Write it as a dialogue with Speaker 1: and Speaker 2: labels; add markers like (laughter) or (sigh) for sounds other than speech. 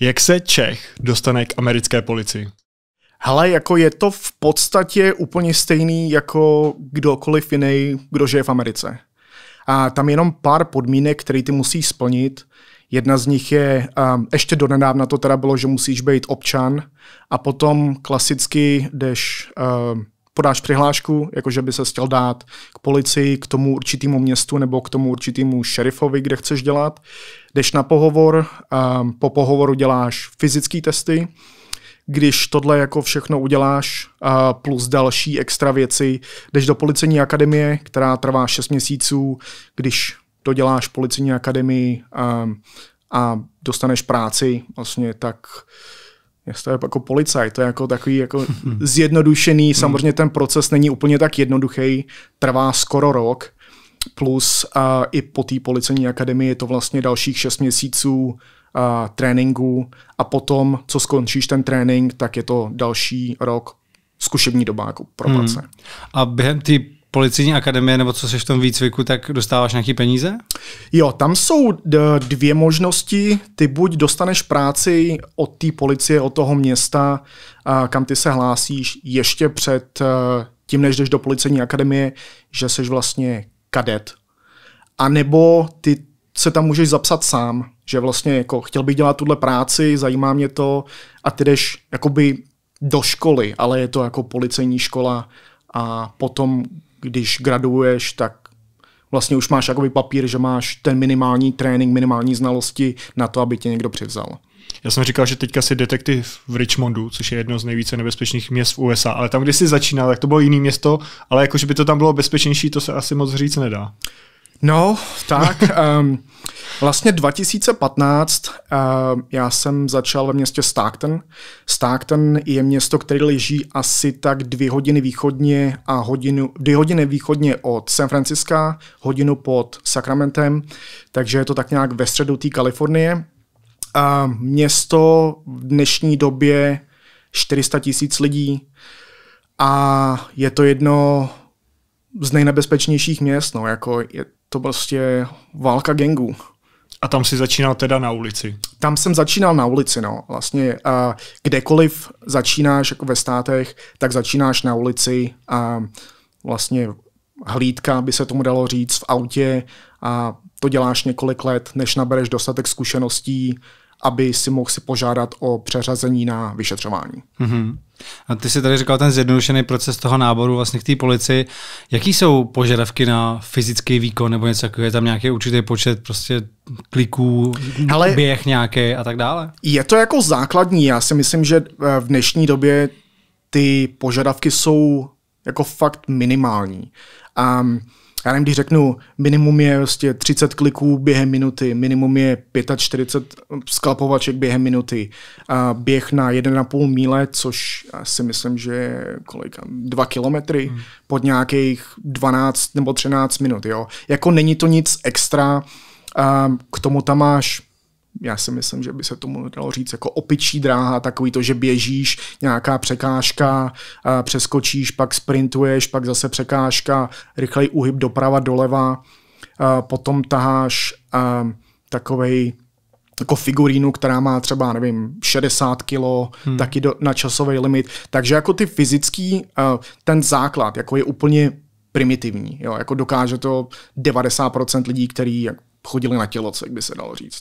Speaker 1: Jak se Čech dostane k americké policii? Hele, jako je to v podstatě úplně stejný jako kdokoliv jiný, kdo žije v Americe. A tam jenom pár podmínek, které ty musí splnit. Jedna z nich je, um, ještě donedávna to teda bylo, že musíš být občan a potom klasicky jdeš um, podáš přihlášku, jakože by se chtěl dát k policii, k tomu určitému městu nebo k tomu určitému šerifovi, kde chceš dělat. Jdeš na pohovor, um, po pohovoru děláš fyzické testy, když tohle jako všechno uděláš a plus další extra věci, jdeš do policejní akademie, která trvá 6 měsíců, když to děláš policejní akademii a, a dostaneš práci, vlastně tak uh, to je jako policaj, to je jako takový jako (laughs) hmm. zjednodušený, hmm. samozřejmě ten proces není úplně tak jednoduchý, trvá skoro rok, plus a i po té policejní akademii je to vlastně dalších šest měsíců a, tréninku a potom, co skončíš ten trénink, tak je to další rok zkušební doba jako
Speaker 2: pro hmm. A během té Policijní akademie nebo co seš v tom výcviku, tak dostáváš nějaký peníze?
Speaker 1: Jo, tam jsou dvě možnosti. Ty buď dostaneš práci od té policie, od toho města, kam ty se hlásíš ještě před e, tím, než jdeš do policijní akademie, že seš vlastně kadet. A nebo ty se tam můžeš zapsat sám, že vlastně jako chtěl bych dělat tuhle práci, zajímá mě to a ty jdeš jakoby do školy, ale je to jako policejní škola a potom, když graduješ, tak vlastně už máš jakoby papír, že máš ten minimální trénink, minimální znalosti na to, aby tě někdo převzal. Já jsem říkal, že teďka si detektiv v Richmondu, což je jedno z nejvíce nebezpečných měst v USA, ale tam, kde jsi začínal, tak to bylo jiné město, ale jakože by to tam bylo bezpečnější, to se asi moc říct nedá. No, tak um, (laughs) vlastně 2015 uh, ehm, já jsem začal ve městě Stockton. Stockton je město, které leží asi tak dvě hodiny východně a hodinu, dvě hodiny východně od San Francisca, hodinu pod Sacramentem, takže je to tak nějak ve středu té Kalifornie. Uh, město v dnešní době 400 tisíc lidí a je to jedno z nejnebezpečnějších měst, no, jako je to prostě válka gengů. A tam si začínal teda na ulici? Tam jsem začínal na ulici, no, vlastně. A kdekoliv začínáš, jako ve státech, tak začínáš na ulici a vlastně hlídka, by se tomu dalo říct, v autě a to děláš několik let, než nabereš dostatek zkušeností, aby si mohl si požádat o přeřazení na vyšetřování.
Speaker 2: Mm-hmm. A ty jsi tady říkal ten zjednodušený proces toho náboru vlastně k té policii. Jaký jsou požadavky na fyzický výkon nebo něco takového? Je tam nějaký určitý počet prostě kliků, Ale běh nějaký a tak dále? Je
Speaker 1: to jako základní. Já si myslím, že eh, v dnešní době ty požadavky jsou jako fakt minimální. Um, já nevím, když řeknu, minimum je vlastně prostě 30 kliků během minuty, minimum je 45 sklapovaček během minuty, a běh na 1,5 míle, což si myslím, že je kolik, 2 kilometry, hmm. pod nějakých 12 nebo 13 minut. Jo? Jako není to nic extra, a k tomu tam máš já si myslím, že by se tomu dalo říct jako opičí dráha, takový to, že běžíš, nějaká překážka, přeskočíš, pak sprintuješ, pak zase překážka, rychlej uhyb doprava, doleva, potom taháš takovej jako figurínu, která má třeba, nevím, 60 kilo, hmm. taky do, na časový limit. Takže jako ty fyzický, ten základ, jako je úplně primitivní. Jo? Jako dokáže to 90% lidí, kteří chodili na tělo, co by se dalo říct.